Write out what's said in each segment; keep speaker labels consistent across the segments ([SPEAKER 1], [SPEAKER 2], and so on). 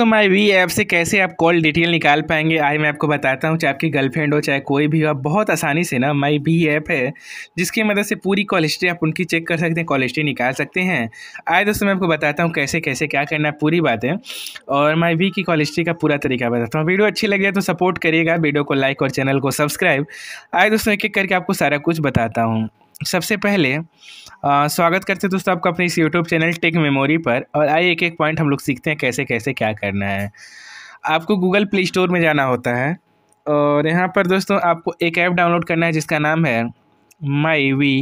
[SPEAKER 1] दोस्तों माई we app से कैसे आप कॉल डिटेल निकाल पाएंगे आज मैं आपको बताता हूँ चाहे आपकी गर्लफ्रेंड हो चाहे कोई भी हो आप बहुत आसानी से ना माई वी ऐप है जिसकी मदद से पूरी कॉल हिस्ट्री आप उनकी चेक कर सकते हैं कॉल हिस्ट्री निकाल सकते हैं आए दोस्तों मैं आपको बताता हूँ कैसे कैसे क्या करना है पूरी बात है और माई वी की कॉल हिस्ट्री का पूरा तरीका बताता हूँ वीडियो अच्छी लगे तो सपोर्ट करिएगा वीडियो को लाइक और चैनल को सब्सक्राइब आए दोस्तों एक एक करके आपको सारा कुछ बताता हूँ सबसे पहले आ, स्वागत करते हैं दोस्तों आपका अपने इस यूट्यूब चैनल टेक मेमोरी पर और आइए एक एक पॉइंट हम लोग सीखते हैं कैसे कैसे क्या करना है आपको गूगल प्ले स्टोर में जाना होता है और यहाँ पर दोस्तों आपको एक ऐप डाउनलोड करना है जिसका नाम है माई वी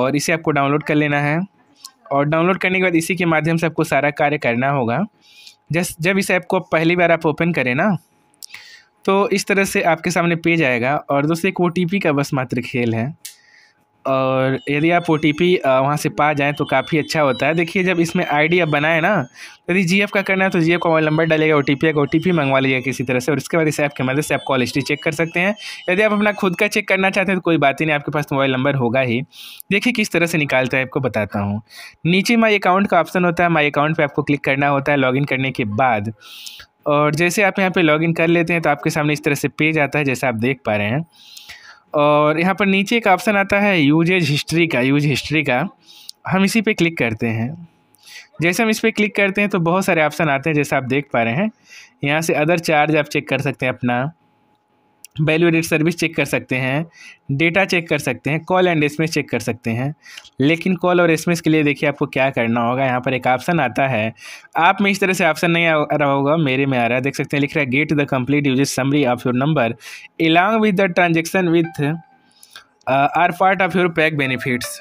[SPEAKER 1] और इसे आपको डाउनलोड कर लेना है और डाउनलोड करने के बाद इसी के माध्यम से आपको सारा कार्य करना होगा जस जब इस ऐप को पहली बार आप ओपन करें ना तो इस तरह से आपके सामने पेज आएगा और दोस्तों एक ओ का बस मात्र खेल है और यदि आप ओ टी पी वहाँ से पा जाएँ तो काफ़ी अच्छा होता है देखिए जब इसमें आई डी आप बनाए ना तो यदि जी एफ का करना है तो जी एफ का मोबाइल नंबर डालेगा ओ टी पी का ओ टी पी मंगवा लीजिएगा किसी तरह से और इसके बाद इस ऐप की मदद से आप कॉल हिस्ट्री चेक कर सकते हैं यदि आप अपना खुद का चेक करना चाहते हैं तो कोई बात ही नहीं आपके पास मोबाइल नंबर होगा ही देखिए किस तरह से निकालता है आपको बताता हूँ नीचे माई अकाउंट का ऑप्शन होता है माई अकाउंट पर आपको क्लिक करना होता है लॉगिन करने के बाद और जैसे आप यहाँ लॉग लॉगिन कर लेते हैं तो आपके सामने इस तरह से पेज आता है जैसे आप देख पा रहे हैं और यहाँ पर नीचे एक ऑप्शन आता है यूजेज हिस्ट्री का यूज हिस्ट्री का हम इसी पे क्लिक करते हैं जैसे हम इस पर क्लिक करते हैं तो बहुत सारे ऑप्शन आते हैं जैसे आप देख पा रहे हैं यहाँ से अदर चार्ज आप चेक कर सकते हैं अपना वैल्यू एडिट सर्विस चेक कर सकते हैं डेटा चेक कर सकते हैं कॉल एंड एस चेक कर सकते हैं लेकिन कॉल और एस के लिए देखिए आपको क्या करना होगा यहाँ पर एक ऑप्शन आता है आप में इस तरह से ऑप्शन नहीं आ रहा होगा मेरे में आ रहा है देख सकते हैं लिख रहा है get the complete use summary of your number along with the transaction with our part of your pack benefits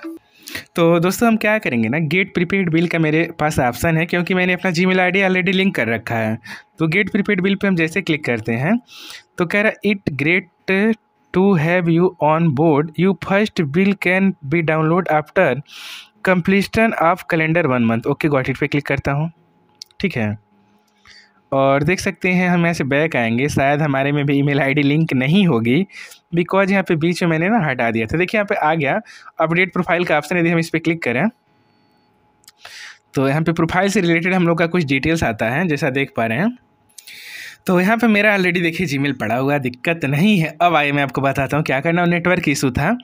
[SPEAKER 1] तो दोस्तों हम क्या करेंगे ना गेट प्रीपेड बिल का मेरे पास ऑप्शन है क्योंकि मैंने अपना जी मेल ऑलरेडी लिंक कर रखा है तो गेट प्रीपेड बिल पर हम जैसे क्लिक करते हैं तो कह रहा it great to have you on board you first bill can be download after completion of calendar one month okay got it पे क्लिक करता हूँ ठीक है और देख सकते हैं हम यहाँ से बैक आएंगे शायद हमारे में भी ईमेल आईडी लिंक नहीं होगी बिकॉज यहाँ पे बीच में मैंने ना हटा दिया था देखिए यहाँ पे आ गया अपडेट प्रोफाइल का ऑप्शन यदि हम इस पर क्लिक करें तो यहाँ पे प्रोफाइल से रिलेटेड हम लोग का कुछ डिटेल्स आता है जैसा देख पा रहे हैं तो यहाँ पे मेरा ऑलरेडी देखिए मेल पड़ा हुआ दिक्कत नहीं है अब आइए मैं आपको बताता हूँ क्या करना नेटवर्क इशू था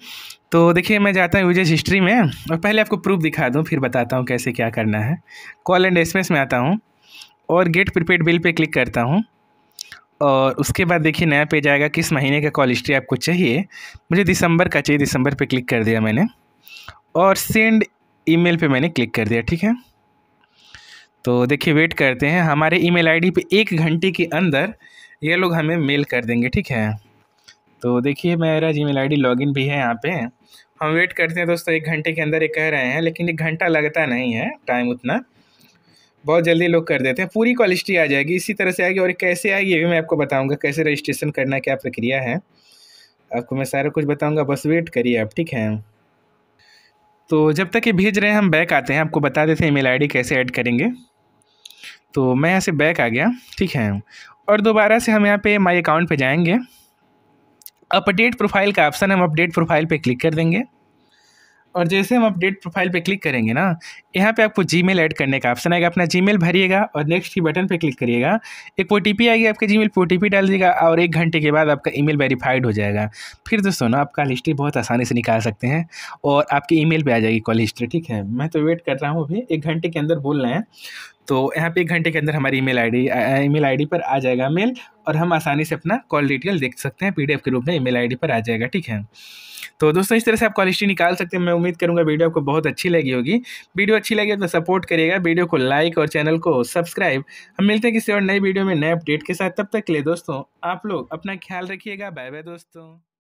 [SPEAKER 1] तो देखिए मैं जाता हूँ यूजेज हिस्ट्री में और पहले आपको प्रूफ दिखा दूँ फिर बताता हूँ कैसे क्या करना है कॉल एंड एस में आता हूँ और गेट प्रीपेड बिल पे क्लिक करता हूँ और उसके बाद देखिए नया पेज आएगा किस महीने का कॉल हिस्ट्री आपको चाहिए मुझे दिसंबर का चाहिए दिसंबर पे क्लिक कर दिया मैंने और सेंड ईमेल पे मैंने क्लिक कर दिया ठीक है तो देखिए वेट करते हैं हमारे ईमेल आईडी पे एक घंटे के अंदर ये लोग हमें मेल कर देंगे ठीक है तो देखिए मेरा जी मेल आई लॉगिन भी है यहाँ पर हम वेट करते हैं दोस्तों एक घंटे के अंदर ये कह रहे हैं लेकिन एक घंटा लगता नहीं है टाइम उतना बहुत जल्दी लोग कर देते हैं पूरी क्वालिटी आ जाएगी इसी तरह से आएगी और कैसे आएगी ये भी मैं आपको बताऊँगा कैसे रजिस्ट्रेशन करना क्या प्रक्रिया है आपको मैं सारा कुछ बताऊँगा बस वेट करिए आप ठीक है तो जब तक ये भेज रहे हैं हम बैक आते हैं आपको बता देते हैं ईमेल आईडी कैसे ऐड करेंगे तो मैं यहाँ से बैक आ गया ठीक है और दोबारा से हम यहाँ पे माई अकाउंट पे जाएंगे अपडेट प्रोफाइल का ऑप्शन हम अपडेट प्रोफाइल पे क्लिक कर देंगे और जैसे हम अपडेट प्रोफाइल पे क्लिक करेंगे ना यहाँ पे आपको जी ऐड करने का ऑप्शन आएगा अपना जी भरिएगा और नेक्स्ट की बटन पे क्लिक करिएगा एक ओ आएगी आपके जी मेल ओ डाल दीजिएगा और एक घंटे के बाद आपका ईमेल वेरीफाइड हो जाएगा फिर दोस्तों ना आप कॉल हिस्ट्री बहुत आसानी से निकाल सकते हैं और आपके ई पर आ जाएगी कॉल हिस्ट्री ठीक है मैं तो वेट कर रहा हूँ अभी एक घंटे के अंदर बोल रहे हैं तो यहाँ पे एक घंटे के अंदर हमारी ईमेल आईडी ईमेल आईडी पर आ जाएगा मेल और हम आसानी से अपना कॉल डिटेल देख सकते हैं पीडीएफ के रूप में ईमेल आईडी पर आ जाएगा ठीक है तो दोस्तों इस तरह से आप क्वालिटी निकाल सकते हैं मैं उम्मीद करूँगा वीडियो आपको बहुत अच्छी लगी होगी वीडियो अच्छी लगी तो सपोर्ट करिएगा वीडियो को लाइक और चैनल को सब्सक्राइब हम मिलते हैं किसी और नई वीडियो में नए अपडेट के साथ तब तक ले दोस्तों आप लोग अपना ख्याल रखिएगा बाय बाय दोस्तों